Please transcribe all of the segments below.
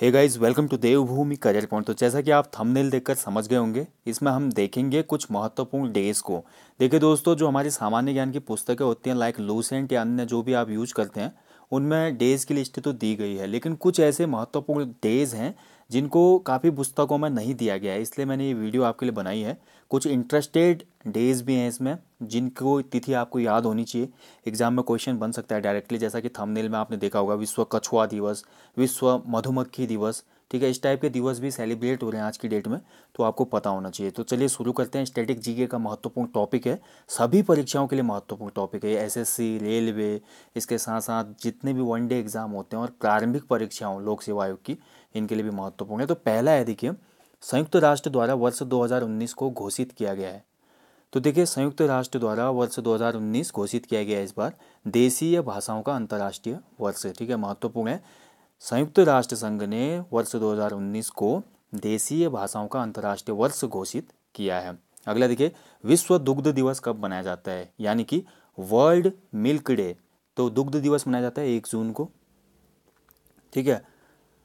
hey guys welcome to Devbhoomi career point तो जैसा कि आप थंबनेल देखकर समझ गए होंगे इसमें हम देखेंगे कुछ महत्वपूर्ण डेज को देखिए दोस्तों जो हमारी सामान्य ज्ञान की पुस्तकें होती हैं लाइक लूसेंट या अन्य जो भी आप यूज करते हैं उनमें डेज़ की लिस्ट तो दी गई है लेकिन कुछ ऐसे महत्वपूर्ण डेज़ हैं जिनको काफ़ी पुस्तकों में नहीं दिया गया है इसलिए मैंने ये वीडियो आपके लिए बनाई है कुछ इंटरेस्टेड डेज़ भी हैं इसमें जिनको तिथि आपको याद होनी चाहिए एग्जाम में क्वेश्चन बन सकता है डायरेक्टली जैसा कि थंबनेल में आपने देखा होगा विश्व कछुआ दिवस विश्व मधुमक्खी दिवस ठीक है इस टाइप के दिवस भी सेलिब्रेट हो रहे हैं आज की डेट में तो आपको पता होना चाहिए तो चलिए शुरू करते हैं स्टैटिक जीके का महत्वपूर्ण टॉपिक है सभी परीक्षाओं के लिए महत्वपूर्ण टॉपिक है एसएससी रेलवे इसके साथ साथ जितने भी वन डे एग्ज़ाम होते हैं और प्रारंभिक परीक्षाओं लोक सेवा आयोग की इनके लिए भी महत्वपूर्ण है तो पहला है देखिए संयुक्त राष्ट्र द्वारा वर्ष दो को घोषित किया गया है तो देखिए संयुक्त राष्ट्र द्वारा वर्ष 2019 घोषित किया गया है इस बार देशीय भाषाओं का अंतर्राष्ट्रीय वर्ष ठीक है महत्वपूर्ण है संयुक्त राष्ट्र संघ ने वर्ष 2019 को देशीय भाषाओं का अंतर्राष्ट्रीय वर्ष घोषित किया है अगला देखिए विश्व दुग्ध दिवस कब मनाया जाता है यानी कि वर्ल्ड मिल्क डे तो दुग्ध दिवस मनाया जाता है एक जून को ठीक है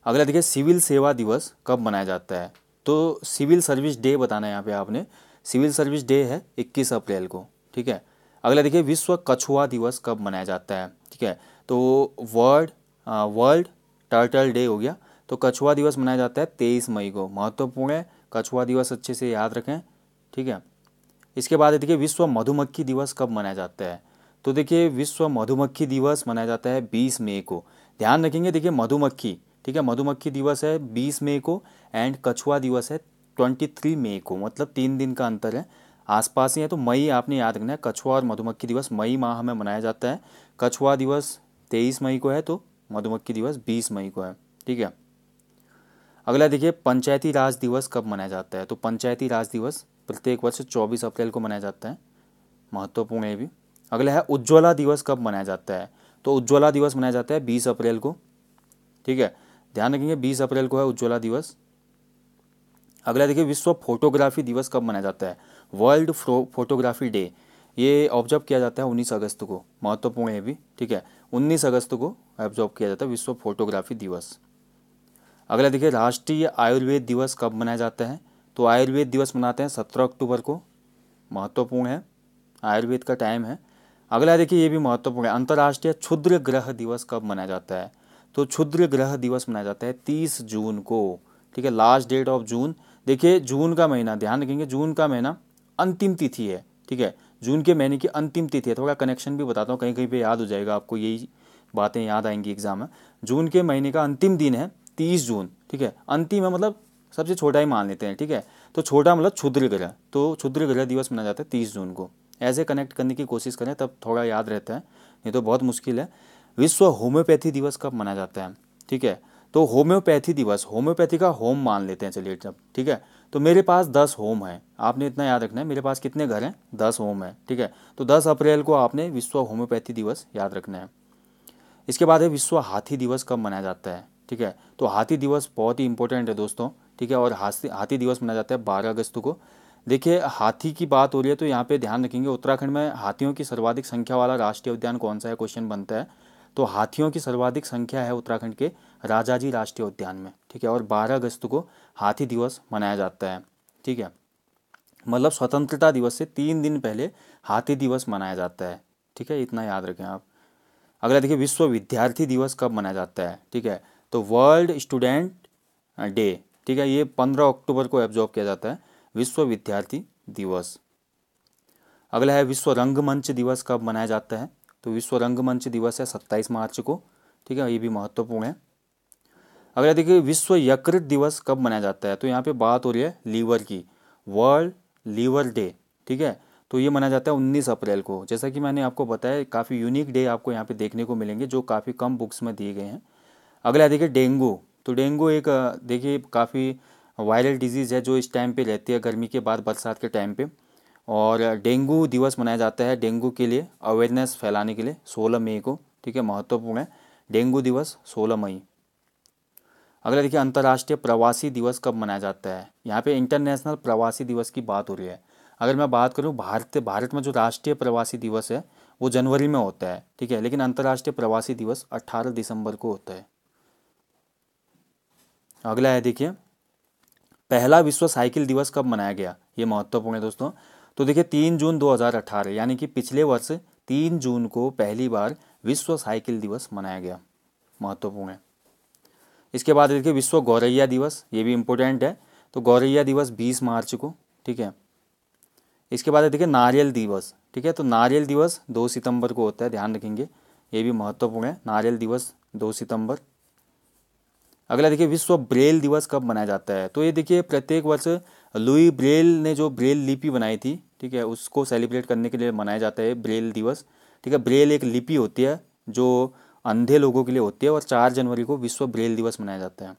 अगला देखिए सिविल सेवा दिवस कब मनाया जाता है तो सिविल सर्विस डे बताना है यहाँ पे आपने सिविल सर्विस डे है 21 अप्रैल को ठीक है अगला देखिए विश्व कछुआ दिवस कब मनाया जाता है ठीक है तो वर्ल्ड वर्ल्ड टर्टल डे हो गया तो कछुआ दिवस मनाया जाता है तेईस मई को महत्वपूर्ण है कछुआ दिवस अच्छे से याद रखें ठीक है इसके बाद देखिए विश्व मधुमक्खी दिवस कब मनाया जाता है तो देखिए विश्व मधुमक्खी दिवस मनाया जाता है बीस मई को ध्यान रखेंगे देखिए मधुमक्खी ठीक है मधुमक्खी दिवस है बीस मई को एंड कछुआ दिवस है ट्वेंटी थ्री मई को मतलब तीन दिन का अंतर है आसपास ही है तो मई आपने याद रखना है कछुआ और मधुमक्खी दिवस मई माह में मनाया जाता है कछुआ दिवस तेईस मई को है तो मधुमक्खी दिवस बीस मई को है ठीक है अगला देखिए पंचायती राज दिवस कब मनाया जाता है तो पंचायती राज दिवस प्रत्येक वर्ष चौबीस अप्रैल को मनाया जाता है महत्वपूर्ण है भी अगला है उज्ज्वला दिवस कब मनाया जाता है तो उज्ज्वला दिवस मनाया जाता है बीस अप्रैल को ठीक है ध्यान रखेंगे बीस अप्रैल को है उज्ज्वला दिवस अगला देखिए विश्व फोटोग्राफी दिवस कब मनाया जाता है वर्ल्ड फोटोग्राफी डे ये ऑब्जर्व किया जाता है उन्नीस अगस्त को महत्वपूर्ण है भी ठीक है उन्नीस अगस्त को ऑब्जर्व किया जाता है विश्व फोटोग्राफी दिवस अगला देखिए राष्ट्रीय आयुर्वेद दिवस कब मनाया जाता है तो आयुर्वेद दिवस मनाते हैं सत्रह अक्टूबर को महत्वपूर्ण है आयुर्वेद का टाइम है अगला देखिए ये भी महत्वपूर्ण है अंतर्राष्ट्रीय क्षुद्र ग्रह दिवस कब मनाया जाता है तो क्षुद्र ग्रह दिवस मनाया जाता है तीस जून को ठीक है लास्ट डेट ऑफ जून देखिए जून का महीना ध्यान रखेंगे जून का महीना अंतिम तिथि है ठीक है जून के महीने की अंतिम तिथि है थोड़ा कनेक्शन भी बताता हूँ कहीं कहीं पे याद हो जाएगा आपको यही बातें याद आएंगी एग्जाम में जून के महीने का अंतिम दिन है तीस जून ठीक है अंतिम है मतलब सबसे छोटा ही मान लेते हैं ठीक है तो छोटा मतलब क्षुद्र ग्रह तो क्षुद्र ग्रह दिवस मनाया जाता है तीस जून को ऐसे कनेक्ट करने की कोशिश करें तब थोड़ा याद रहता है नहीं तो बहुत मुश्किल है विश्व होम्योपैथी दिवस कब मनाया जाता है ठीक है तो होम्योपैथी दिवस होम्योपैथी का होम मान लेते हैं चलिए जब ठीक है तो मेरे पास दस होम हैं आपने इतना याद रखना है मेरे पास कितने घर हैं दस होम हैं ठीक है तो दस अप्रैल को आपने विश्व होम्योपैथी दिवस याद रखना है इसके बाद है विश्व हाथी दिवस कब मनाया जाता है ठीक है तो हाथी दिवस बहुत ही इंपॉर्टेंट है दोस्तों ठीक है और हाथी हाथी दिवस मनाया जाता है बारह अगस्त को देखिए हाथी की बात हो रही है तो यहाँ पे ध्यान रखेंगे उत्तराखंड में हाथियों की सर्वाधिक संख्या वाला राष्ट्रीय उद्यान कौन सा है क्वेश्चन बनता है तो हाथियों की सर्वाधिक संख्या है उत्तराखंड के राजाजी राष्ट्रीय उद्यान में ठीक है और 12 अगस्त को हाथी दिवस मनाया जाता है ठीक है मतलब स्वतंत्रता दिवस से तीन दिन पहले हाथी दिवस मनाया जाता है ठीक है इतना याद रखें आप अगला देखिए विश्व विद्यार्थी दिवस कब मनाया जाता है ठीक है तो वर्ल्ड स्टूडेंट डे ठीक है ये पंद्रह अक्टूबर को एब्जॉर्व किया जाता है विश्व विद्यार्थी दिवस अगला है विश्व रंगमंच दिवस कब मनाया जाता है तो विश्व रंगमंच दिवस है सत्ताईस मार्च को ठीक है ये भी महत्वपूर्ण है अगला देखिए विश्व यकृत दिवस कब मनाया जाता है तो यहाँ पे बात हो रही है लीवर की वर्ल्ड लीवर डे ठीक है तो ये मनाया जाता है 19 अप्रैल को जैसा कि मैंने आपको बताया काफ़ी यूनिक डे आपको यहाँ पे देखने को मिलेंगे जो काफ़ी कम बुक्स में दिए गए हैं अगला देखिए डेंगू तो डेंगू एक देखिए काफ़ी वायरल डिजीज़ है जो इस टाइम पे रहती है गर्मी के बाद बरसात के टाइम पे और डेंगू दिवस मनाया जाता है डेंगू के लिए अवेयरनेस फैलाने के लिए 16 मई को ठीक है महत्वपूर्ण है डेंगू दिवस 16 मई अगला देखिए अंतर्राष्ट्रीय प्रवासी दिवस कब मनाया जाता है यहाँ पे इंटरनेशनल प्रवासी दिवस की बात हो रही है अगर मैं बात करूँ भारत भारत में जो राष्ट्रीय प्रवासी दिवस है वो जनवरी में होता है ठीक है लेकिन अंतर्राष्ट्रीय प्रवासी दिवस अट्ठारह दिसंबर को होता है अगला है देखिए पहला विश्व साइकिल दिवस कब मनाया गया ये महत्वपूर्ण है दोस्तों तो देखिए तीन जून 2018 यानी कि पिछले वर्ष तीन जून को पहली बार विश्व साइकिल दिवस मनाया गया महत्वपूर्ण है इसके बाद देखिए विश्व गौरैया दिवस ये भी इम्पोर्टेंट है तो गौरैया दिवस 20 मार्च को ठीक है इसके बाद देखिए नारियल दिवस ठीक है तो नारियल दिवस 2 सितंबर को होता है ध्यान रखेंगे ये भी महत्वपूर्ण है नारियल दिवस 2 सितंबर अगला देखिए विश्व ब्रेल दिवस कब मनाया जाता है तो ये देखिए प्रत्येक वर्ष लुई ब्रेल ने जो ब्रेल लिपि बनाई थी ठीक है उसको सेलिब्रेट करने के लिए मनाया जाता है ब्रेल दिवस ठीक है ब्रेल एक लिपि होती है जो अंधे लोगों के लिए होती है और चार जनवरी को विश्व ब्रेल दिवस मनाया जाता है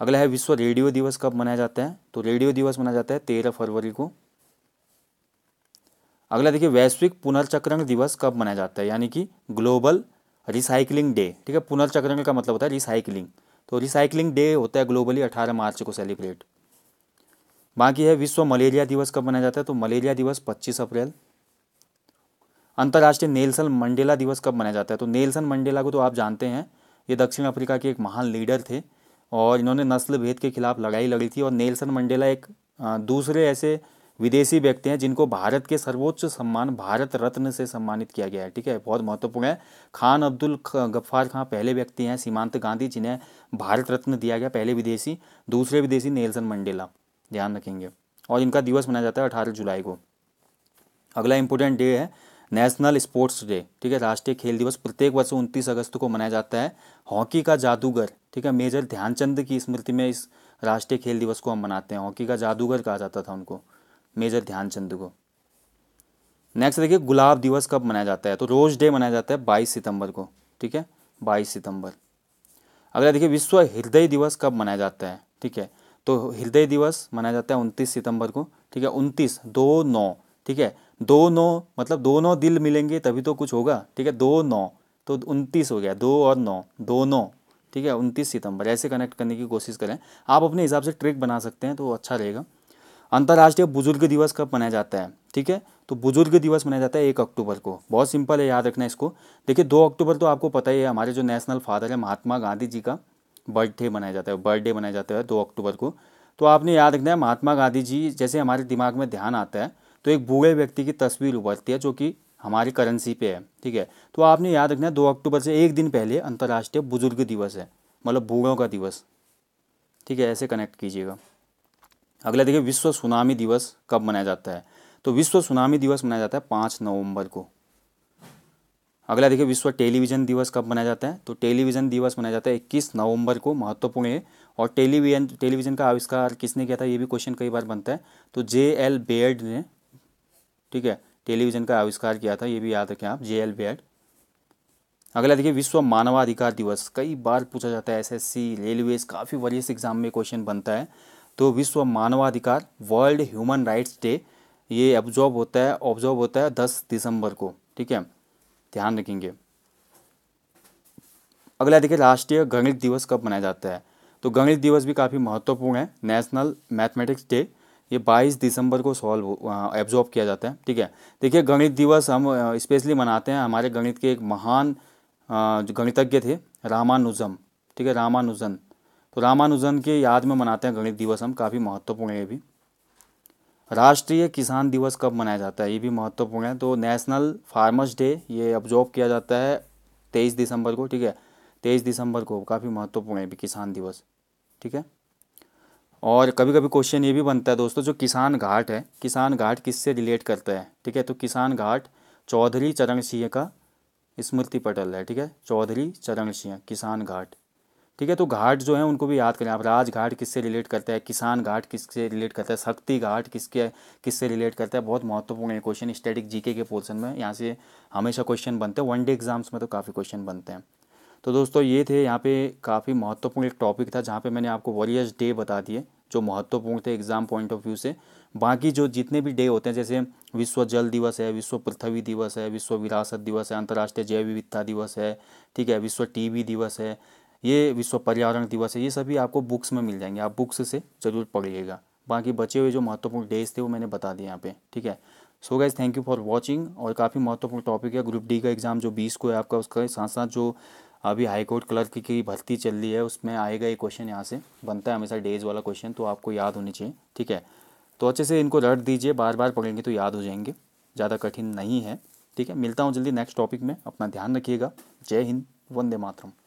अगला है विश्व रेडियो दिवस कब मनाया जाता है तो रेडियो दिवस मनाया जाता है तेरह फरवरी को अगला देखिए वैश्विक पुनर्चक्रण दिवस कब मनाया जाता है यानी कि ग्लोबल रिसाइकलिंग डे ठीक है पुनर्चक्रण का मतलब होता है रिसाइकलिंग तो रिसाइकलिंग डे होता है ग्लोबली अठारह मार्च को सेलिब्रेट बाकी है विश्व मलेरिया दिवस कब मनाया जाता है तो मलेरिया दिवस 25 अप्रैल अंतर्राष्ट्रीय नेल्सन मंडेला दिवस कब मनाया जाता है तो नेल्सन मंडेला को तो आप जानते हैं ये दक्षिण अफ्रीका के एक महान लीडर थे और इन्होंने नस्ल भेद के खिलाफ लड़ाई लड़ी थी और नेल्सन मंडेला एक दूसरे ऐसे विदेशी व्यक्ति हैं जिनको भारत के सर्वोच्च सम्मान भारत रत्न से सम्मानित किया गया है ठीक है बहुत महत्वपूर्ण है खान अब्दुल गफ्फार खान पहले व्यक्ति हैं सीमांत गांधी जिन्हें भारत रत्न दिया गया पहले विदेशी दूसरे विदेशी नेल्सन मंडेला ध्यान रखेंगे और इनका दिवस मनाया जाता है अठारह जुलाई को अगला इंपॉर्टेंट डे है नेशनल स्पोर्ट्स डे ठीक है राष्ट्रीय खेल दिवस प्रत्येक वर्ष उनतीस अगस्त को मनाया जाता है हॉकी का जादूगर ठीक है मेजर ध्यानचंद की स्मृति में इस राष्ट्रीय खेल दिवस को हम मनाते हैं हॉकी का जादूगर कहा जाता था उनको मेजर ध्यानचंद को नेक्स्ट देखिए गुलाब दिवस कब मनाया जाता है तो रोज डे मनाया जाता है बाईस सितंबर को ठीक है बाईस सितंबर अगला देखिए विश्व हृदय दिवस कब मनाया जाता है ठीक है तो हृदय दिवस मनाया जाता है उनतीस सितंबर को ठीक है उनतीस दो नौ ठीक है दो नौ मतलब दो नौ दिल मिलेंगे तभी तो कुछ होगा ठीक है दो नौ तो उनतीस हो गया दो और नौ दो नौ ठीक है उनतीस सितंबर ऐसे कनेक्ट करने की कोशिश करें आप अपने हिसाब से ट्रिक बना सकते हैं तो अच्छा रहेगा अंतर्राष्ट्रीय बुजुर्ग दिवस कब मनाया जाता है ठीक है तो बुजुर्ग दिवस मनाया जाता है एक अक्टूबर को बहुत सिंपल है याद रखना इसको देखिए दो अक्टूबर तो आपको पता ही है हमारे जो नेशनल फादर है महात्मा गांधी जी का बर्थडे मनाया जाता है बर्थडे मनाया जाता है दो अक्टूबर को तो आपने याद रखना है महात्मा गांधी जी जैसे हमारे दिमाग में ध्यान आता है तो एक बूढ़े व्यक्ति की तस्वीर उभरती है जो कि हमारी करेंसी पे है ठीक है तो आपने याद रखना है दो अक्टूबर से एक दिन पहले अंतर्राष्ट्रीय बुजुर्ग दिवस है मतलब बूढ़ों का दिवस ठीक है ऐसे कनेक्ट कीजिएगा अगला देखिए विश्व सुनामी दिवस कब मनाया जाता है तो विश्व सुनामी दिवस मनाया जाता है पाँच नवंबर को अगला देखिए विश्व टेलीविज़न दिवस कब मनाया जाता है तो टेलीविज़न दिवस मनाया जाता है 21 नवंबर को महत्वपूर्ण है और टेलीविजन टेलीविज़न का आविष्कार किसने किया था ये भी क्वेश्चन कई बार बनता है तो जे एल बेड ने ठीक है टेलीविज़न का आविष्कार किया था ये भी याद रखें आप जे एल बेड अगला देखिए विश्व मानवाधिकार दिवस कई बार पूछा जाता है एस रेलवे काफ़ी से एग्जाम में क्वेश्चन बनता है तो विश्व मानवाधिकार वर्ल्ड ह्यूमन राइट्स डे ये ऑब्जॉर्व होता है ऑब्जॉर्व होता है दस दिसंबर को ठीक है ध्यान रखेंगे अगला देखिए राष्ट्रीय गणित दिवस कब मनाया जाता है तो गणित दिवस भी काफ़ी महत्वपूर्ण है नेशनल मैथमेटिक्स डे ये 22 दिसंबर को सॉल्व एब्जॉर्ब किया जाता है ठीक है देखिए गणित दिवस हम स्पेशली मनाते हैं हमारे गणित के एक महान जो गणितज्ञ थे रामानुजम ठीक है रामानुजन तो रामानुजन के याद में मनाते हैं गणित दिवस हम काफ़ी महत्वपूर्ण है ये भी राष्ट्रीय किसान दिवस कब मनाया जाता है ये भी महत्वपूर्ण है तो नेशनल फार्मर्स डे ये ऑब्जॉर्व किया जाता है तेईस दिसंबर को ठीक है तेईस दिसंबर को काफ़ी महत्वपूर्ण है भी किसान दिवस ठीक है और कभी कभी क्वेश्चन ये भी बनता है दोस्तों जो किसान घाट है किसान घाट किससे रिलेट करता है ठीक है तो किसान घाट चौधरी चरण सिंह का स्मृति पटल है ठीक है चौधरी चरण सिंह किसान घाट ठीक है तो घाट जो है उनको भी याद करें आप राजघाट किससे रिलेट करता है किसान घाट किससे रिलेट करता है शक्ति घाट किसके किससे रिलेट करता है बहुत महत्वपूर्ण है क्वेश्चन स्टैटिक जीके के पोर्सन में यहाँ से हमेशा क्वेश्चन बनते हैं वन डे एग्जाम्स में तो काफ़ी क्वेश्चन बनते हैं तो दोस्तों ये थे यहाँ पे काफ़ी महत्वपूर्ण एक टॉपिक था जहाँ पे मैंने आपको वॉरियर्स डे बता दिए जो महत्वपूर्ण थे एग्ज़ाम पॉइंट ऑफ व्यू से बाकी जो जितने भी डे होते हैं जैसे विश्व जल दिवस है विश्व पृथ्वी दिवस है विश्व विरासत दिवस है अंतर्राष्ट्रीय जैव विविधता दिवस है ठीक है विश्व टीवी दिवस है ये विश्व पर्यावरण दिवस है ये सभी आपको बुक्स में मिल जाएंगे आप बुक्स से ज़रूर पढ़िएगा बाकी बचे हुए जो महत्वपूर्ण डेज थे वो मैंने बता दिया यहाँ पे ठीक है so guys thank you for watching और काफ़ी महत्वपूर्ण टॉपिक है ग्रुप डी का एग्ज़ाम जो बीस को है आपका उसका साथ साथ जो अभी हाई कोर्ट क्लर्क की भर्ती चल रही है उसमें आएगा ये क्वेश्चन यहाँ से बनता है हमेशा डेज वाला क्वेश्चन तो आपको याद होनी चाहिए ठीक है तो अच्छे से इनको रट दीजिए बार बार पढ़ेंगे तो याद हो जाएंगे ज़्यादा कठिन नहीं है ठीक है मिलता हूँ जल्दी नेक्स्ट टॉपिक में अपना ध्यान रखिएगा जय हिंद वंदे मातरम